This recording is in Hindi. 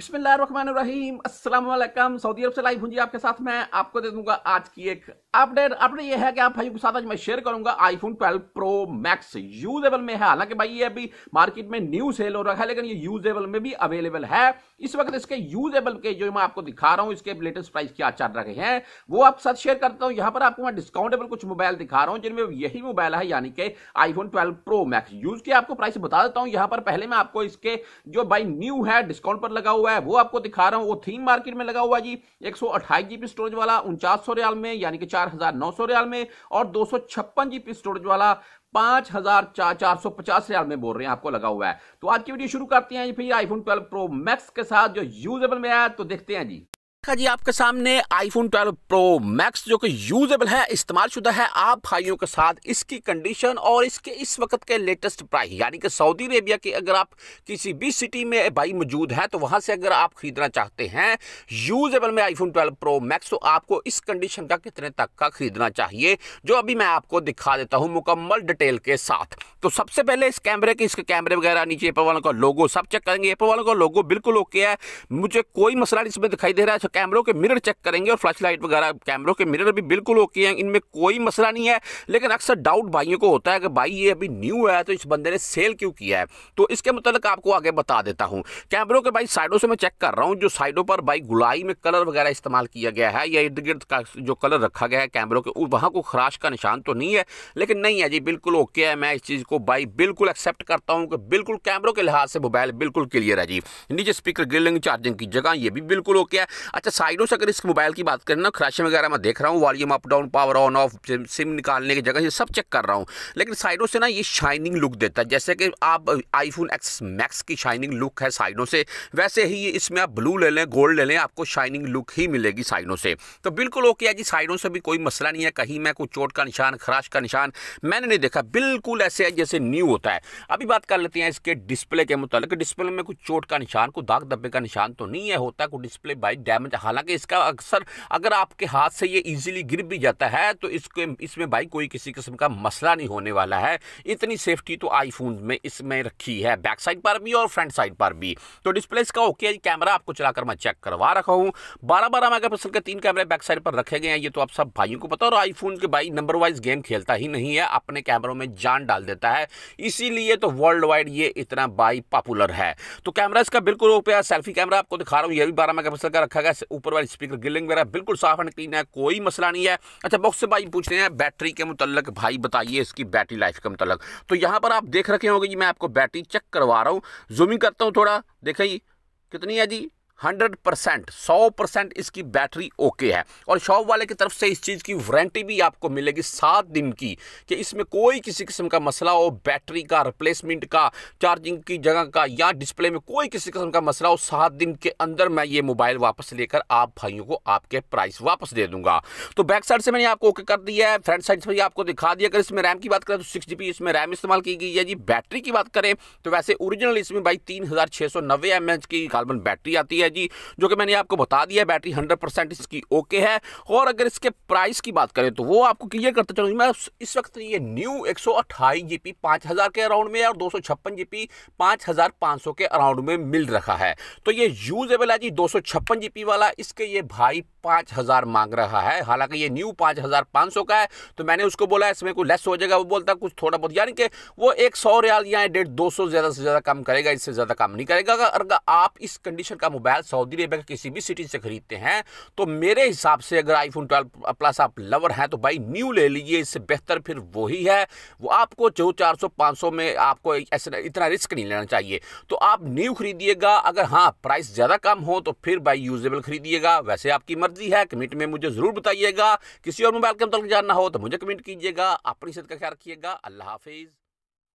बिस्मिल्लाहिर्रहमानिर्रहीम अस्सलाम वालेकुम सऊदी अरब से लाइव हूँ जी आपके साथ मैं आपको दे दूंगा आज की एक अपडेट अपडेट ये है कि आप भाइयों के साथ आज मैं शेयर करूंगा आईफोन 12 प्रो मैक्स यूजेबल में है हालांकि भाई ये अभी मार्केट में न्यू सेल हो रहा है लेकिन ये यूजेबल में भी अवेलेबल है इस वक्त इसके यूजेबल के जो मैं आपको दिखा रहा हूँ इसके लेटेस्ट प्राइस क्या चल रहे हैं वो आप साथ शेयर करता हूँ यहाँ पर आपको मैं डिस्काउंटेबल कुछ मोबाइल दिखा रहा हूँ जिनमें यही मोबाइल है यानी कि iPhone twelve pro max use के आपको प्राइस बता देता हूँ यहाँ पर पहले मैं आपको इसके जो भाई न्यू है डिस्काउंट पर लगा हुआ हुआ है वो आपको दिखा रहा हूं वो थीम मार्केट में लगा हुआ जी एक सौ जीबी स्टोरेज वाला उनचास सौ रियाल में यानी कि चार हजार नौ सौ रियाल में और दो सौ छप्पन जीबी स्टोरेज वाला पांच हजार चार चार सौ पचास रियाल में बोल रहे हैं आपको लगा हुआ है तो आज की वीडियो शुरू करते हैं फिर आईफोन ट्वेल्व प्रो मैक्स के साथ जो यूजेबल में आया तो देखते हैं जी जी आपके सामने आईफोन 12 प्रो मैक्स जो कि यूजेबल है इस्तेमाल शुदा है आप भाइयों के साथ इसकी कंडीशन और इसके इस वक्त के लेटेस्ट प्राइस यानी कि सऊदी अरेबिया की अगर आप किसी भी सिटी में भाई मौजूद है तो वहां से अगर आप खरीदना चाहते हैं यूजेबल में आईफोन 12 प्रो मैक्स तो आपको इस कंडीशन का कितने तक का खरीदना चाहिए जो अभी मैं आपको दिखा देता हूँ मुकम्मल डिटेल के साथ तो सबसे पहले इस कैमरे के इसके कैमरे वगैरह नीचे एपल वालों का लोगो सब चेक करेंगे एपल वालों का लोगो बिल्कुल ओके है मुझे कोई मसला इसमें दिखाई दे रहा है कैमरों के मिरर चेक करेंगे और फ्लैश लाइट वगैरह कैमरों के मिरर भी बिल्कुल ओके हैं इनमें कोई मसला नहीं है लेकिन अक्सर डाउट भाइयों को होता है कि भाई ये अभी न्यू है तो इस बंदे ने सेल क्यों किया है तो इसके मतलब आपको आगे बता देता हूँ कैमरों के भाई साइडों से मैं चेक कर रहा हूँ जो साइडों पर भाई गुलाई में कलर वगैरह इस्तेमाल किया गया है या इर्द गिर्द का जो कलर रखा गया है कैमरों के वहाँ को खराश का निशान तो नहीं है लेकिन नहीं है जी बिल्कुल ओके है मैं इस चीज़ को भाई बिल्कुल एक्सेप्ट करता हूँ कि बिल्कुल कैमरों के लिहाज से मोबाइल बिल्कुल क्लियर है जी नीचे स्पीकर ग्रिलिंग चार्जिंग की जगह ये भी बिल्कुल ओके है अच्छा साइडों से अगर इस मोबाइल की बात करें ना क्रैश वगैरह मैं देख रहा हूँ volume up down power on off sim निकालने की जगह ये सब चेक कर रहा हूँ लेकिन साइडों से ना ये शाइनिंग लुक देता है जैसे कि आप आईफोन एक्स मैक्स की शाइनिंग लुक है साइडों से वैसे ही इसमें आप ब्लू ले लें गोल्ड ले लें आपको शाइनिंग लुक ही मिलेगी साइडों से तो बिल्कुल ओके है जी साइडों से भी कोई मसला नहीं है कहीं मैं कोई चोट का निशान खराश का निशान मैंने नहीं देखा बिल्कुल ऐसे है जैसे न्यू होता है अभी बात कर लेते हैं इसके डिस्प्ले के मुतालिक डिस्प्ले में कुछ चोट का निशान कोई दाग धब्बे का निशान तो नहीं है होता कोई डिस्प्ले बाई डैमेज समझ हालांकि इसका अक्सर अगर आपके हाथ से ये इजीली गिर भी जाता है तो इसके इसमें भाई कोई किसी किस्म का मसला नहीं होने वाला है इतनी सेफ्टी तो आईफोन में इसमें रखी है बैक साइड पर भी और फ्रंट साइड पर भी तो डिस्प्ले इसका ओके है कैमरा आपको चलाकर मैं चेक करवा रखा हूँ बारह बारह मेगा पिक्सल के तीन कैमरे बैक साइड पर रखे गए हैं ये तो आप सब भाइयों को पता और आईफोन के भाई नंबर वाइज गेम खेलता ही नहीं है अपने कैमरों में जान डाल देता है इसीलिए तो वर्ल्ड वाइड ये इतना बाई पॉपुलर है तो कैमरा इसका बिल्कुल ओपे सेल्फी कैमरा आपको दिखा रहा हूँ ये भी बारह मेगा का रखा गया से ऊपर वाली स्पीकर गिलिंग वगैरह बिल्कुल साफ एंड क्लीन है कोई मसला नहीं है अच्छा बॉक्स से भाई पूछ रहे हैं बैटरी के मुतलक भाई बताइए इसकी बैटरी लाइफ के मुतलक तो यहाँ पर आप देख रखे होंगे जी मैं आपको बैटरी चेक करवा रहा हूँ जूमिंग करता हूँ थोड़ा देखें कितनी है जी हंड्रेड परसेंट सौ परसेंट इसकी बैटरी ओके है और शॉप वाले की तरफ से इस चीज़ की वारंटी भी आपको मिलेगी सात दिन की कि इसमें कोई किसी किस्म का मसला हो बैटरी का रिप्लेसमेंट का चार्जिंग की जगह का या डिस्प्ले में कोई किसी किस्म का मसला हो सात दिन के अंदर मैं ये मोबाइल वापस लेकर आप भाइयों को आपके प्राइस वापस दे दूंगा तो बैक साइड से मैंने आपको ओके कर दिया है फ्रंट साइड से भी आपको दिखा दिया अगर इसमें रैम की बात करें तो सिक्स जी इसमें रैम इस्तेमाल की गई है जी बैटरी की बात करें तो वैसे ओरिजिनल इसमें भाई तीन हज़ार सौ नब्बे एम एच की कार्बन बैटरी आती है है जी जो कि मैंने आपको बता दिया बैटरी हंड्रेड इसकी ओके है और अगर इसके प्राइस की बात करें तो वो आपको क्लियर करते चलूँगी मैं इस वक्त ये न्यू एक सौ के अराउंड में और दो सौ छप्पन के अराउंड में मिल रहा है तो ये यूजेबल है जी दो सौ वाला इसके ये भाई पाँच हज़ार मांग रहा है हालांकि ये न्यू पाँच हज़ार पाँच सौ का है तो मैंने उसको बोला इसमें कोई लेस हो जाएगा वो बोलता कुछ थोड़ा बहुत यानी कि वो एक सौ रियाल या डेढ़ दो सौ ज़्यादा से ज़्यादा काम करेगा इससे ज़्यादा काम नहीं करेगा अगर आप इस कंडीशन का मोबाइल सऊदी अरेबिया के किसी भी सिटी से खरीदते हैं तो मेरे हिसाब से अगर आईफोन ट्वेल्व प्लस आप लवर हैं तो भाई न्यू ले लीजिए इससे बेहतर फिर वही है वो आपको जो चार सौ पाँच सौ में आपको इतना रिस्क नहीं लेना चाहिए तो आप न्यू खरीदिएगा अगर हाँ प्राइस ज़्यादा कम हो तो फिर भाई यूजेबल खरीदिएगा वैसे आपकी मर्जी मर्जी है कमेंट में मुझे ज़रूर बताइएगा किसी और मोबाइल के मतलब जानना हो तो मुझे कमेंट कीजिएगा अपनी सेहत का ख्याल रखिएगा अल्लाह हाफिज़